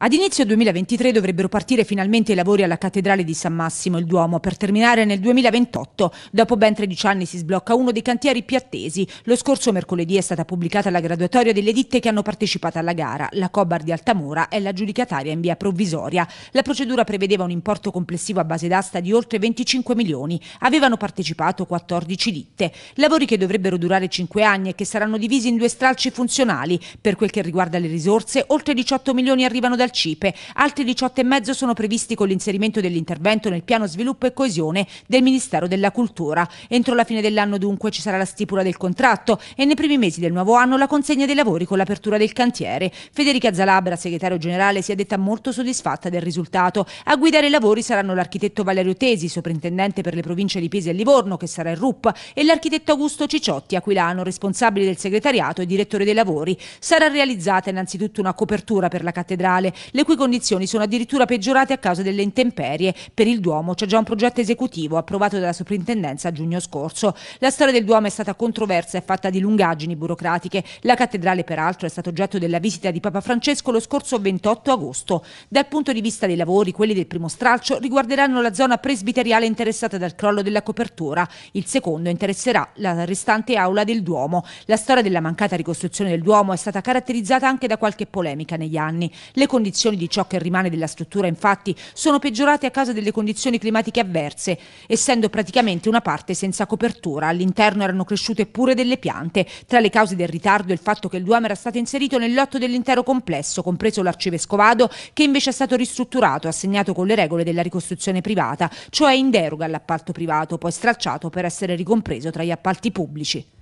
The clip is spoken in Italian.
Ad inizio 2023 dovrebbero partire finalmente i lavori alla Cattedrale di San Massimo il Duomo per terminare nel 2028. Dopo ben 13 anni si sblocca uno dei cantieri più attesi. Lo scorso mercoledì è stata pubblicata la graduatoria delle ditte che hanno partecipato alla gara. La Cobar di Altamura è la giudicataria in via provvisoria. La procedura prevedeva un importo complessivo a base d'asta di oltre 25 milioni. Avevano partecipato 14 ditte. Lavori che dovrebbero durare 5 anni e che saranno divisi in due stralci funzionali. Per quel che riguarda le risorse, oltre 18 milioni arrivano dal dal CIPE, altri 18,5 sono previsti con l'inserimento dell'intervento nel piano sviluppo e coesione del Ministero della Cultura. Entro la fine dell'anno dunque ci sarà la stipula del contratto e nei primi mesi del nuovo anno la consegna dei lavori con l'apertura del cantiere. Federica Zalabra, segretario generale, si è detta molto soddisfatta del risultato. A guidare i lavori saranno l'architetto Valerio Tesi, soprintendente per le province di Pisa e Livorno, che sarà il RUP, e l'architetto Augusto Cicciotti, aquilano, responsabile del segretariato e direttore dei lavori. Sarà realizzata innanzitutto una copertura per la cattedrale, le cui condizioni sono addirittura peggiorate a causa delle intemperie. Per il Duomo c'è già un progetto esecutivo approvato dalla soprintendenza a giugno scorso. La storia del Duomo è stata controversa e fatta di lungaggini burocratiche. La cattedrale, peraltro, è stata oggetto della visita di Papa Francesco lo scorso 28 agosto. Dal punto di vista dei lavori, quelli del primo stralcio riguarderanno la zona presbiteriale interessata dal crollo della copertura. Il secondo interesserà la restante aula del Duomo. La storia della mancata ricostruzione del Duomo è stata caratterizzata anche da qualche polemica negli anni. Le condizioni condizioni di ciò che rimane della struttura, infatti, sono peggiorate a causa delle condizioni climatiche avverse, essendo praticamente una parte senza copertura. All'interno erano cresciute pure delle piante. Tra le cause del ritardo il fatto che il Duomo era stato inserito nel lotto dell'intero complesso, compreso l'arcivescovado, che invece è stato ristrutturato, assegnato con le regole della ricostruzione privata, cioè in deroga all'appalto privato, poi stracciato per essere ricompreso tra gli appalti pubblici.